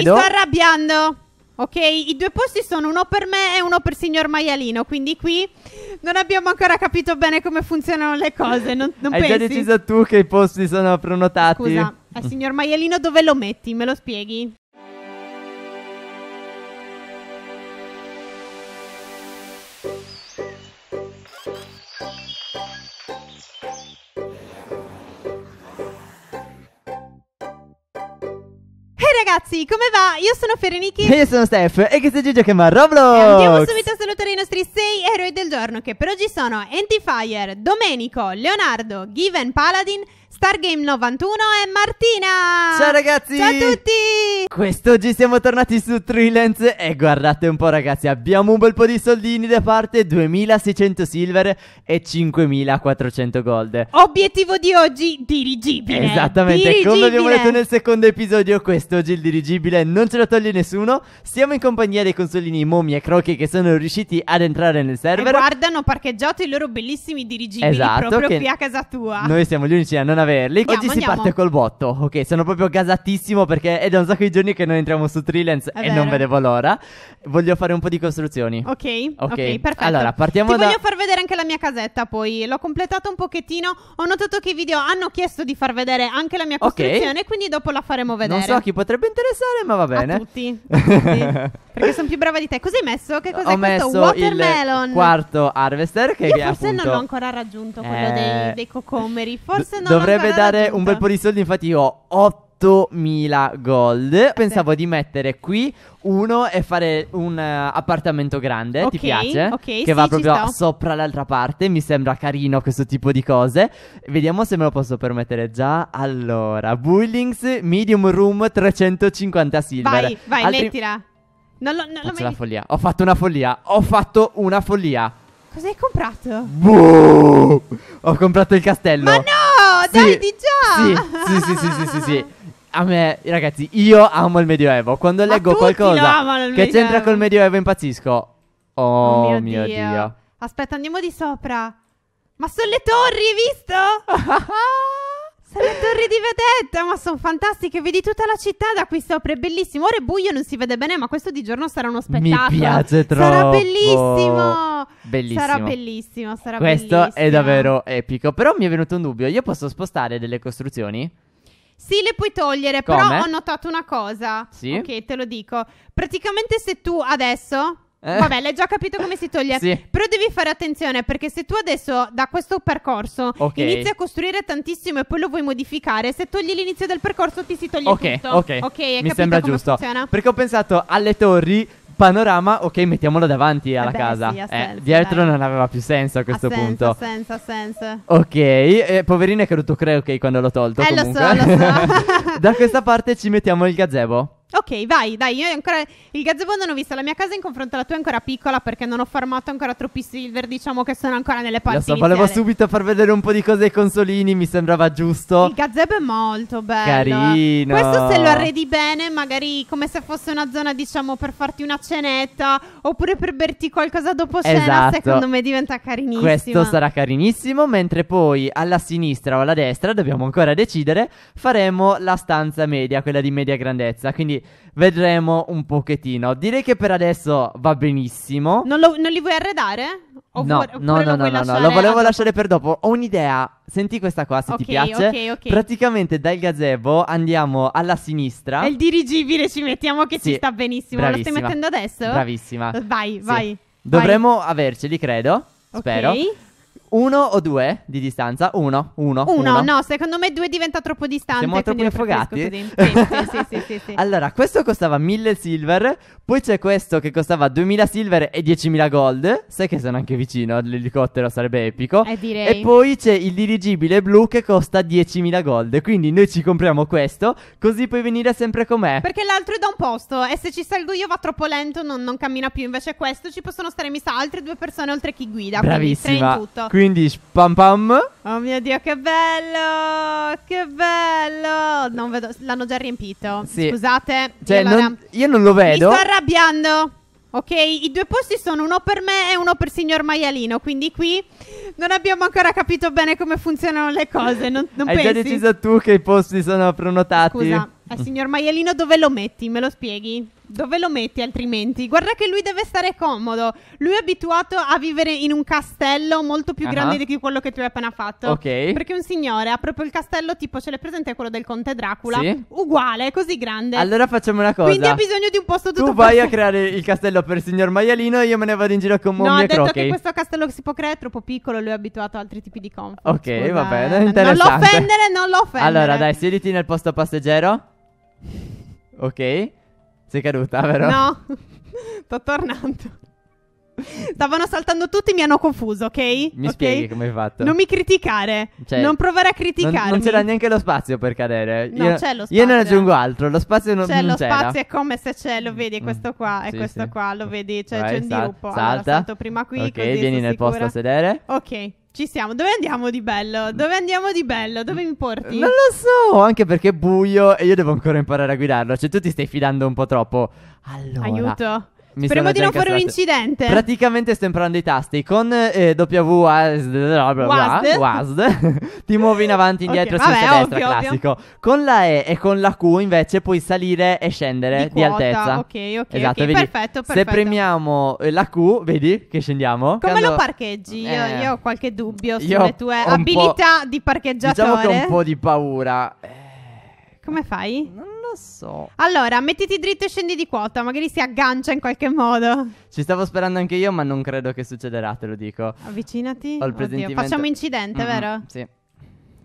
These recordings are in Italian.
chiedo. Mi sto arrabbiando. Ok, i due posti sono uno per me e uno per signor Maialino, quindi qui non abbiamo ancora capito bene come funzionano le cose. Non, non Hai pensi? già deciso tu che i posti sono prenotati. Scusa, al eh, signor Maialino dove lo metti? Me lo spieghi? ragazzi, come va? Io sono Ferenichi. E io sono Steph. E che è Gigi che va Roblox. E andiamo subito a salutare i nostri sei eroi del giorno che per oggi sono Antifire, Domenico, Leonardo, Given Paladin, Stargame 91 è Martina! Ciao ragazzi! Ciao a tutti! Quest'oggi siamo tornati su Trilance e guardate un po' ragazzi, abbiamo un bel po' di soldini da parte, 2600 silver e 5400 gold. Obiettivo di oggi, dirigibile! Esattamente, dirigibile. come abbiamo detto nel secondo episodio, quest'oggi il dirigibile non ce lo toglie nessuno, siamo in compagnia dei consolini Momi e Crochi che sono riusciti ad entrare nel server. E guardano parcheggiato i loro bellissimi dirigibili esatto, proprio qui a casa tua. Noi siamo gli unici a non avere averli. Oggi si andiamo. parte col botto. Ok, sono proprio gasatissimo perché è da un sacco di giorni che noi entriamo su Trilance è e vero. non vedevo l'ora. Voglio fare un po' di costruzioni. Ok, ok, okay perfetto. Allora, partiamo Ti da... voglio far vedere anche la mia casetta poi. L'ho completata un pochettino. Ho notato che i video hanno chiesto di far vedere anche la mia costruzione, okay. quindi dopo la faremo vedere. Non so a chi potrebbe interessare, ma va bene. A tutti. A tutti. perché sono più brava di te. Cos'hai messo? Che cos'è Ho questo? Watermelon. quarto harvester che Io forse appunto... non l'ho ancora raggiunto quello eh... dei, dei cocomeri. Forse Do- non potrebbe dare un bel po' di soldi, infatti io ho 8 mila gold. Ah, Pensavo sì. di mettere qui uno e fare un uh, appartamento grande. Okay, ti piace? Ok, Che sì, va proprio sopra l'altra parte. Mi sembra carino questo tipo di cose. Vediamo se me lo posso permettere già. Allora, Buildings Medium Room 350 silver. Vai, vai, Altri... mettila. Non lo, non Faccio la follia. Ho fatto una follia. Ho fatto una follia. Cosa hai comprato? Boh! Ho comprato il castello. Ma no! Dai, sì, sì, sì, sì, sì, sì. A me, ragazzi, io amo il Medioevo. Quando leggo qualcosa che c'entra col Medioevo impazzisco. Oh, oh mio, Dio. Dio. Aspetta, andiamo di sopra. Ma sono le torri, hai visto? Le torri di vedetta, ma sono fantastiche, vedi tutta la città da qui sopra, è bellissimo. Ora è buio, non si vede bene, ma questo di giorno sarà uno spettacolo. Mi piace troppo. Sarà bellissimo. Bellissimo. Sarà bellissimo, sarà Questo bellissimo. è davvero epico, però mi è venuto un dubbio, io posso spostare delle costruzioni? Sì, le puoi togliere, Come? però ho notato una cosa. Sì. Ok, te lo dico. Praticamente se tu adesso eh? Vabbè, l'hai già capito come si toglie. sì. Però devi fare attenzione perché se tu adesso da questo percorso okay. inizi a costruire tantissimo e poi lo vuoi modificare, se togli l'inizio del percorso ti si toglie okay, tutto. Ok, ok. Mi sembra giusto. Funziona? Perché ho pensato alle torri panorama, ok, mettiamolo davanti eh alla Beh, casa. Sì, eh, senso, eh, dietro dai. non aveva più senso a questo ha senso, punto. Ha senso, ha senso. Ok, eh, poverino è caduto creo che quando l'ho tolto. Eh, comunque. lo so, lo so. da questa parte ci mettiamo il gazebo. Ok, vai, dai, io ancora il gazebo non ho visto, la mia casa in confronto alla tua è ancora piccola perché non ho farmato ancora troppi silver, diciamo che sono ancora nelle parti Lo so, iniziali. volevo subito far vedere un po' di cose ai consolini, mi sembrava giusto. Il gazebo è molto bello. Carino. Questo se lo arredi bene, magari come se fosse una zona, diciamo, per farti una cenetta oppure per berti qualcosa dopo cena, esatto. secondo me diventa carinissimo. Questo sarà carinissimo, mentre poi alla sinistra o alla destra, dobbiamo ancora decidere, faremo la stanza media, quella di media grandezza. Quindi vedremo un pochettino. Direi che per adesso va benissimo. Non, lo, non li vuoi arredare? Oppure, no, oppure no, no, no, lasciare... no, lo volevo lasciare per dopo. Ho un'idea. Senti questa qua se okay, ti piace. Ok, ok. Praticamente dal gazebo andiamo alla sinistra. È il dirigibile, ci mettiamo che sì. ci sta benissimo. Bravissima. Lo stai mettendo adesso? Bravissima. Vai, sì. vai. Dovremmo averceli, credo. Spero. Ok. Uno o due di distanza? Uno, uno. Uno, uno. no, secondo me due diventa troppo distante. Siamo troppo infogati. Sì, sì, sì, sì, sì, Allora, questo costava 1000 silver, poi c'è questo che costava 2000 silver e 10.000 gold. Sai che sono anche vicino all'elicottero, sarebbe epico. Eh, direi. E poi c'è il dirigibile blu che costa 10.000 gold. Quindi noi ci compriamo questo, così puoi venire sempre con me. Perché l'altro è da un posto e se ci salgo io va troppo lento, non, non cammina più. Invece questo ci possono stare, mi sa, altre due persone oltre chi guida. Bravissima. Quindi tre in tutto. Quindi spam pam. Oh mio dio, che bello! Che bello! Non vedo, l'hanno già riempito. Sì. Scusate. Cioè, io, non, la... io non lo vedo. Mi sto arrabbiando. Ok, i due posti sono uno per me e uno per signor Maialino, quindi qui non abbiamo ancora capito bene come funzionano le cose, non, non Hai pensi? già deciso tu che i posti sono prenotati? Scusa, a eh, signor Maialino dove lo metti? Me lo spieghi? Dove lo metti altrimenti? Guarda che lui deve stare comodo. Lui è abituato a vivere in un castello molto più grande uh-huh. di quello che tu hai appena fatto. Ok. Perché un signore ha proprio il castello tipo ce l'hai presente quello del conte Dracula? Sì. Uguale, così grande. Allora facciamo una cosa. Quindi ha bisogno di un posto tutto Tu vai a creare il castello per il signor maialino e io me ne vado in giro con mommi no, e crocchi. No, ha detto che questo castello che si può creare è troppo piccolo, lui è abituato a altri tipi di comfort. Ok, Scusa, va bene, eh. interessante. Non lo offendere, non lo offendere. Allora, dai, siediti nel posto passeggero. Ok. Sei caduta, vero? No, sto tornando. Stavano saltando tutti, mi hanno confuso, ok? Mi okay? spieghi come hai fatto. Non mi criticare, cioè, non provare a criticarmi. Non, non c'era neanche lo spazio per cadere. No, io, c'è lo spazio. Io non aggiungo altro, lo spazio non, c'è. C'è lo spazio, è come se c'è, lo vedi, è mm. questo qua, è sì, questo sì. qua, lo vedi, cioè Vai, c'è un dirupo. Salta. Allora, salto prima qui, Ok, vieni nel sicura. posto a sedere. Ok. Ci stiamo. Dove andiamo di bello? Mm. Dove andiamo di bello? Dove mi porti? Non lo so, anche perché è buio e io devo ancora imparare a guidarlo. Cioè, tu ti stai fidando un po' troppo. Allora. Aiuto. Mi Speriamo di non fare un incidente. Praticamente imparando i tasti con eh, W WASD, WASD. ti muovi in avanti, indietro, okay, sinistra, destra, ovvio, classico. Ovvio. Con la E e con la Q invece puoi salire e scendere di, quota, di altezza. Ok, ok, esatto, okay perfetto, perfetto. Se premiamo eh, la Q, vedi che scendiamo. Come Quando... lo parcheggi? Io, eh, io, ho qualche dubbio sulle tue abilità di parcheggiatore. Diciamo che ho un po' di paura. Eh. Come fai? Non so. Allora, mettiti dritto e scendi di quota, magari si aggancia in qualche modo. Ci stavo sperando anche io, ma non credo che succederà, te lo dico. Avvicinati. Ho il presentimento... Facciamo incidente, mm-hmm, vero? Sì.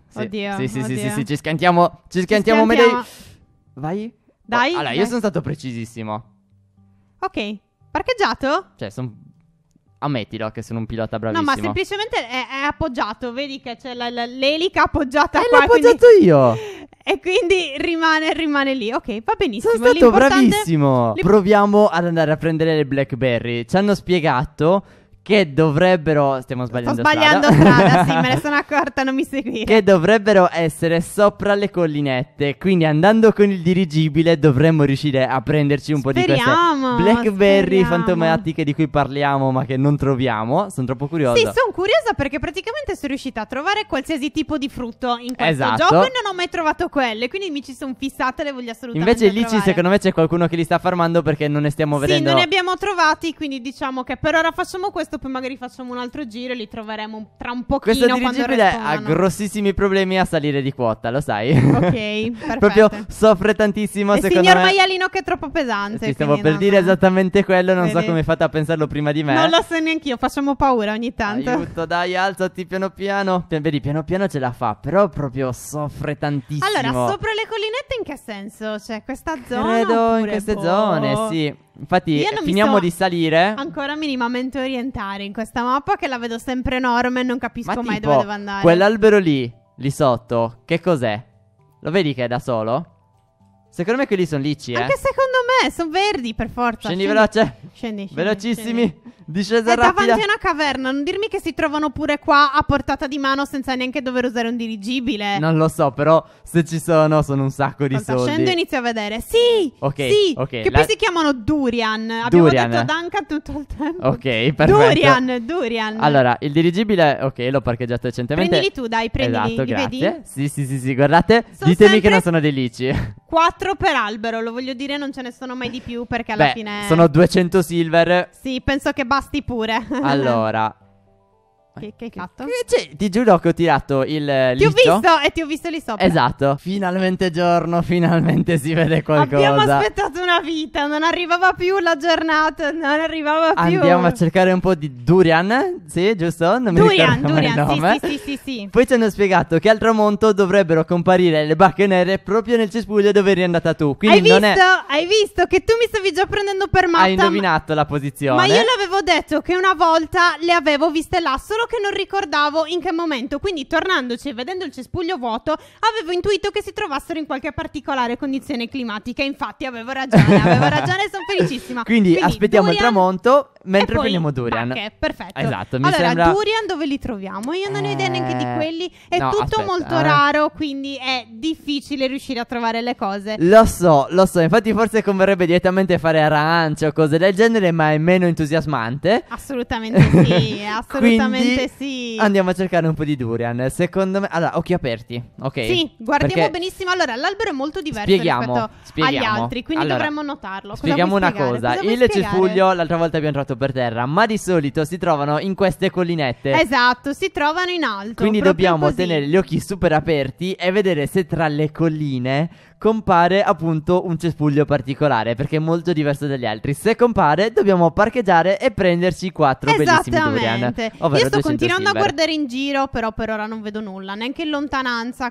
sì. Oddio. Sì, sì, oddio. Sì, sì, sì, ci schiantiamo. Ci schiantiamo, ci schiantiamo. Vai. Dai. Oh, allora, dai. io sono stato precisissimo. Ok. Parcheggiato? Cioè, sono ammettilo che sono un pilota bravissimo. No, ma semplicemente è, è appoggiato, vedi che c'è la, la, l'elica appoggiata e qua. E l'ho appoggiato quindi... io! E quindi rimane, rimane, lì. Ok, va benissimo. Sono stato bravissimo. Proviamo ad andare a prendere le Blackberry. Ci hanno spiegato che dovrebbero. Stiamo sbagliando Sto sbagliando strada, strada sì, me ne sono accorta, non mi seguire. Che dovrebbero essere sopra le collinette. Quindi andando con il dirigibile dovremmo riuscire a prenderci un speriamo, po' di queste Blackberry speriamo. fantomatiche di cui parliamo, ma che non troviamo. Sono troppo curiosa. Sì, sono curiosa perché praticamente sono riuscita a trovare qualsiasi tipo di frutto in questo esatto. gioco e non ho mai trovato quelle. Quindi mi ci sono fissata e le voglio assolutamente. Invece lì ci, secondo me c'è qualcuno che li sta farmando perché non ne stiamo vedendo. Sì, non ne abbiamo trovati, quindi diciamo che per ora facciamo questo Certo, poi magari facciamo un altro giro e li troveremo tra un pochino Questo dirigibile ha grossissimi problemi a salire di quota, lo sai Ok, perfetto Proprio soffre tantissimo e secondo signor me Signor maialino che è troppo pesante Ti stavo per dire no. esattamente quello, non Vedi? so come fate a pensarlo prima di me Non lo so neanche io, facciamo paura ogni tanto Aiuto, dai, alzati piano piano Vedi, piano piano ce la fa, però proprio soffre tantissimo Allora, sopra le collinette in che senso? Cioè, questa zona Credo in queste po'... zone, sì Infatti, finiamo di salire. Ancora minimamente orientata citare in questa mappa che la vedo sempre enorme e non capisco Ma mai tipo, dove devo andare. Quell'albero lì, lì sotto, che cos'è? Lo vedi che è da solo? Secondo me quelli sono licci, eh. Anche secondo me, sono verdi per forza. Scendi, scendi. veloce. Scendi, scendi Velocissimi. Scendi. Discesa rapida. È davanti a una caverna. Non dirmi che si trovano pure qua a portata di mano senza neanche dover usare un dirigibile. Non lo so, però se ci sono, sono un sacco di Ascolta, soldi. Scendo e inizio a vedere. Sì. Ok. Sì. Okay, che la... poi si chiamano Durian. Durian. Abbiamo detto Duncan tutto il tempo. Ok, perfetto. Durian, Durian. Allora, il dirigibile, ok, l'ho parcheggiato recentemente. Prendili tu, dai, prendili. Esatto, li grazie. Vedi? Sì, sì, sì, sì, guardate. Sono Ditemi sempre... che non sono dei licci. 4 per albero, lo voglio dire, non ce ne sono mai di più perché alla Beh, fine... Sono 200 silver. Sì, penso che basti pure. allora, Che, che hai fatto? Che, cioè, ti giuro che ho tirato il eh, Ti ho visto e eh, ti ho visto lì sopra. Esatto. Finalmente giorno, finalmente si vede qualcosa. Abbiamo aspettato una vita, non arrivava più la giornata, non arrivava più. Andiamo a cercare un po' di durian, sì, giusto? Non durian, mi ricordo durian, sì, sì, sì, sì, Poi ci hanno spiegato che al tramonto dovrebbero comparire le bacche nere proprio nel cespuglio dove eri andata tu. Quindi hai non visto? È... Hai visto che tu mi stavi già prendendo per matta? Hai indovinato la posizione. Ma io l'avevo detto che una volta le avevo viste là solo solo che non ricordavo in che momento. Quindi, tornandoci e vedendo il cespuglio vuoto, avevo intuito che si trovassero in qualche particolare condizione climatica. Infatti, avevo ragione, avevo ragione, sono felicissima. Quindi, Quindi aspettiamo Durian... il tramonto mentre prendiamo Durian. Ok, perfetto. Esatto, mi allora, sembra... Durian dove li troviamo? Io non ne ho idea neanche di eh, quelli. È no, tutto aspetta, molto eh. raro, quindi è difficile riuscire a trovare le cose. Lo so, lo so. Infatti, forse converrebbe direttamente fare arance o cose del genere, ma è meno entusiasmante. Assolutamente sì, assolutamente quindi, sì. andiamo a cercare un po' di durian. Secondo me, allora, occhi aperti, ok? Sì, guardiamo Perché benissimo. Allora, l'albero è molto diverso rispetto spieghiamo. agli altri, quindi allora, dovremmo notarlo. Cosa spieghiamo una cosa: Cosa il cespuglio, l'altra volta abbiamo trovato per terra, ma di solito si trovano in queste collinette. Esatto, si trovano in alto. Quindi dobbiamo così. tenere gli occhi super aperti e vedere se tra le colline compare appunto un cespuglio particolare perché è molto diverso dagli altri. Se compare, dobbiamo parcheggiare e prenderci quattro bellissimi durian. Ovvero Io sto continuando a guardare in giro, però per ora non vedo nulla, neanche in lontananza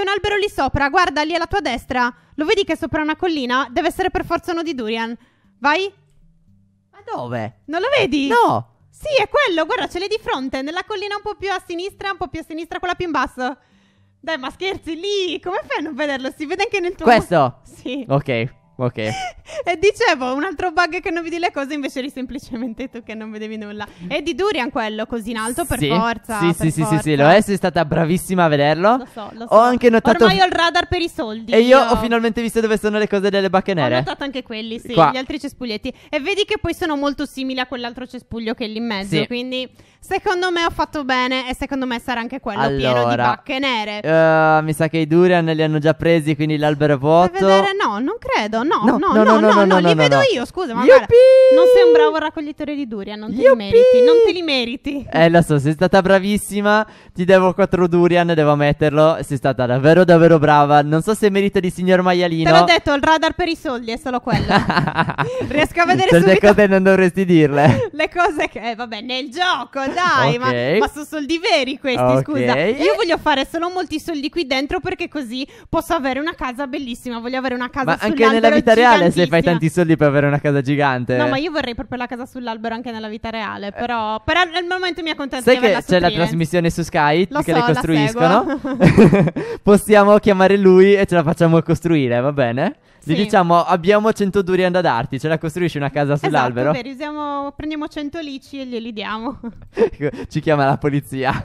c'è un albero lì sopra, guarda lì alla tua destra. Lo vedi che è sopra una collina? Deve essere per forza uno di durian. Vai. Ma dove? Non lo vedi? No. Sì, è quello, guarda, ce l'hai di fronte, nella collina un po' più a sinistra, un po' più a sinistra, quella più in basso. Dai, ma scherzi, lì, come fai a non vederlo? Si vede anche nel tuo... Questo? Sì. Ok. Ok. e dicevo, un altro bug che non vedi le cose invece eri semplicemente tu che non vedevi nulla. È di Durian quello, così in alto per sì. forza. Sì, per sì, forza. sì, sì, sì, lo è, sei stata bravissima a vederlo. Lo so, lo so. Ho anche notato... Ormai ho il radar per i soldi. E io, io ho finalmente visto dove sono le cose delle bacche nere. Ho notato anche quelli, sì, Qua. gli altri cespuglietti. E vedi che poi sono molto simili a quell'altro cespuglio che è lì in mezzo, sì. quindi... Secondo me ho fatto bene e secondo me sarà anche quello allora, pieno di bacche nere. Uh, mi sa che i durian li hanno già presi, quindi l'albero è vuoto. No, non credo. No, no, no, no, no, no, no, no li vedo io. Scusa, ma guarda, non sei un bravo raccoglitore di durian, non te Yuppie! li meriti, non te li meriti. Eh, lo so, sei stata bravissima. Ti devo quattro durian, devo ammetterlo. Sei stata davvero davvero brava. Non so se merita di signor Maialino. Te l'ho detto, il radar per i soldi è solo quello. Riesco a vedere Certe cioè, subito. Certe cose non dovresti dirle. Le cose che eh, vabbè, nel gioco, dai, okay. ma, ma sono soldi veri questi, okay. scusa. Io voglio fare solo molti soldi qui dentro perché così posso avere una casa bellissima. Voglio avere una casa ma anche nella vita reale se fai tanti soldi per avere una casa gigante. No, ma io vorrei proprio la casa sull'albero anche nella vita reale, eh. però per al momento mi accontento Sai che c'è la trasmissione su Sky Lo che so, le costruiscono? Possiamo chiamare lui e ce la facciamo costruire, va bene? Gli sì. diciamo abbiamo 100 durian da darti, ce la costruisci una casa esatto, sull'albero? Esatto, vero, usiamo, prendiamo 100 lici e glieli diamo. Ci chiama la polizia.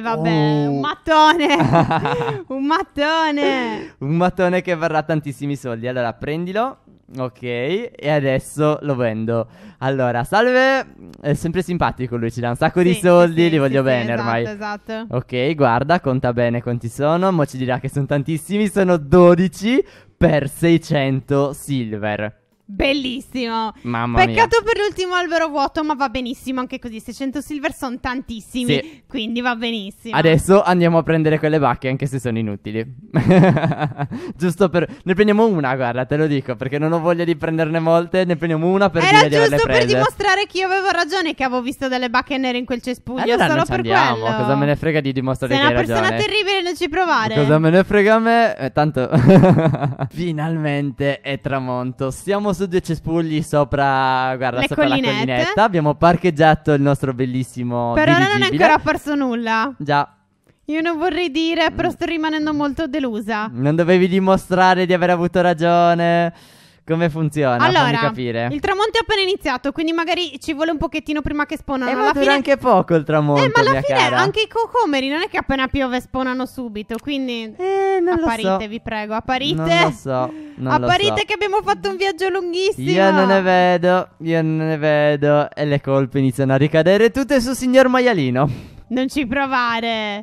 vabbè, oh. un mattone. un mattone. un mattone che varrà tantissimi soldi. Allora, prendilo. Ok, e adesso lo vendo. Allora, salve, è sempre simpatico lui, ci dà un sacco sì, di soldi, sì, li voglio sì, bene esatto, ormai. Esatto. Ok, guarda, conta bene quanti sono, mo ci dirà che sono tantissimi, sono 12 per 600 silver. Bellissimo. Mamma Peccato mia. per l'ultimo albero vuoto, ma va benissimo anche così. 600 silver sono tantissimi, sì. quindi va benissimo. Adesso andiamo a prendere quelle bacche, anche se sono inutili. giusto per... Ne prendiamo una, guarda, te lo dico, perché non ho voglia di prenderne molte. Ne prendiamo una per Era dire giusto per dimostrare che io avevo ragione, che avevo visto delle bacche nere in quel cespuglio. Allora solo per andiamo. quello. Cosa me ne frega di dimostrare Sei che hai ragione. Sei una persona terribile, non ci provare. Cosa me ne frega a me? Eh, tanto... Finalmente è tramonto. Stiamo famoso due cespugli sopra, guarda, Le sopra la collinetta. Abbiamo parcheggiato il nostro bellissimo Per dirigibile. non è ancora apparso nulla. Già. Io non vorrei dire, però mm. sto rimanendo molto delusa. Non dovevi dimostrare di aver avuto ragione. Come funziona? Allora, capire. il tramonto è appena iniziato, quindi magari ci vuole un pochettino prima che spawnano. Eh, ma alla dura fine... anche poco il tramonto, Eh, ma alla fine cara. anche i cocomeri non è che appena piove spawnano subito, quindi... Eh, non apparite, lo so. vi prego, apparite. Non lo so, non Apparite lo so. che abbiamo fatto un viaggio lunghissimo. Io non ne vedo, io non ne vedo. E le colpe iniziano a ricadere tutte su signor Maialino. Non ci provare.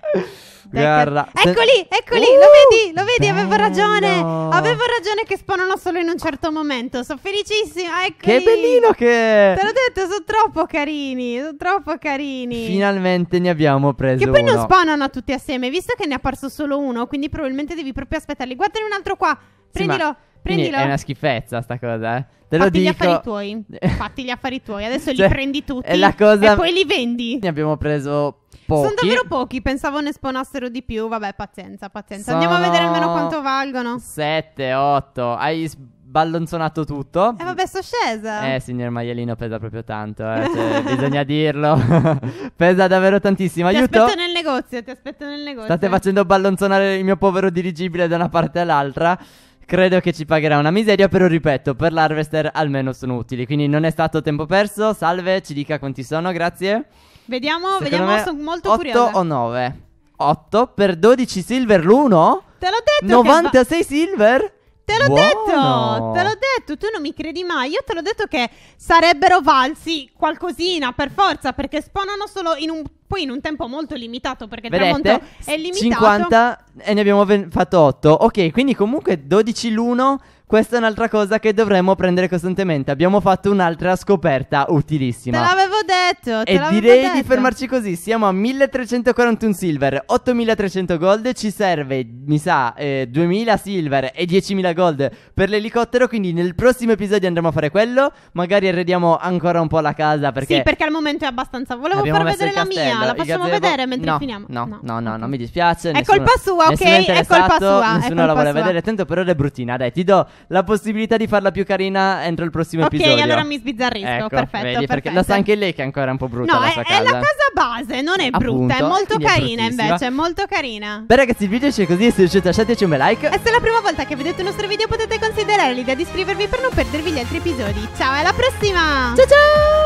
Guerra. Eccoli, eccoli, uh, lo vedi, lo vedi, bello. avevo ragione. Avevo ragione che spawnano solo in un certo momento. Sono felicissima, eccoli. Che bellino che Te l'ho detto, sono troppo carini, sono troppo carini. Finalmente ne abbiamo preso Che poi uno. non spawnano tutti assieme, visto che ne è apparso solo uno, quindi probabilmente devi proprio aspettarli. Guardane un altro qua. Prendilo. Sì, ma... Prendilo. È una schifezza sta cosa, eh. Te Fatti gli affari tuoi. Fatti gli affari tuoi. Adesso cioè, li prendi tutti. La cosa... E poi li vendi. Ne abbiamo preso pochi. Sono davvero pochi, pensavo ne esponassero di più. Vabbè, pazienza, pazienza. Sono Andiamo a vedere almeno quanto valgono. 7, 8. Hai ballonzonato tutto. E eh, vabbè, sto scesa. Eh, signor Maialino pesa proprio tanto, eh, cioè, bisogna dirlo. pesa davvero tantissimo. Aiuto. Ti aspetto nel negozio, ti aspetto nel negozio. State facendo ballonzonare il mio povero dirigibile da una parte all'altra. Credo che ci pagherà una miseria, però ripeto, per l'harvester almeno sono utili. Quindi non è stato tempo perso. Salve, ci dica quanti sono, grazie. Vediamo, vediamo, sono molto 8 curiosa. 8 o 9? 8 per 12 silver l'uno? Te l'ho detto 96 silver? Te l'ho Buono. detto, te l'ho detto, tu non mi credi mai. Io te l'ho detto che sarebbero valsi qualcosina per forza perché spawnano solo in un, poi in un tempo molto limitato perché Vedete? il tramonto è limitato. 50 e ne abbiamo fatto 8. Ok, quindi comunque 12 l'uno questa è un'altra cosa che dovremmo prendere costantemente. Abbiamo fatto un'altra scoperta utilissima. Te l'avevo detto. Te e l'avevo direi detto. di fermarci così. Siamo a 1341 silver, 8300 gold. Ci serve, mi sa, eh, 2000 silver e 10.000 gold per l'elicottero. Quindi nel prossimo episodio andremo a fare quello. Magari arrediamo ancora un po' la casa. Perché sì, perché al momento è abbastanza. Volevo far vedere la mia. La possiamo gazebo... vedere mentre no, finiamo. No, no, no, no, no mi dispiace. È nessuno, colpa sua, ok? È, è colpa sua. Nessuno è colpa la vuole sua. vedere. Tanto per ora è bruttina. Dai, ti do la possibilità di farla più carina entro il prossimo okay, episodio. Ok, allora mi sbizzarrisco. Ecco, perfetto, vedi, perfetto. la sa anche lei che è ancora un po' brutta. No, la è, è, la casa base, non è Appunto, brutta. È molto carina, è invece. È molto carina. Beh, ragazzi, il video esce così. Se riuscite, lasciateci un bel like. E se è la prima volta che vedete il nostro video, potete considerare l'idea di iscrivervi per non perdervi gli altri episodi. Ciao, alla prossima! Ciao, ciao!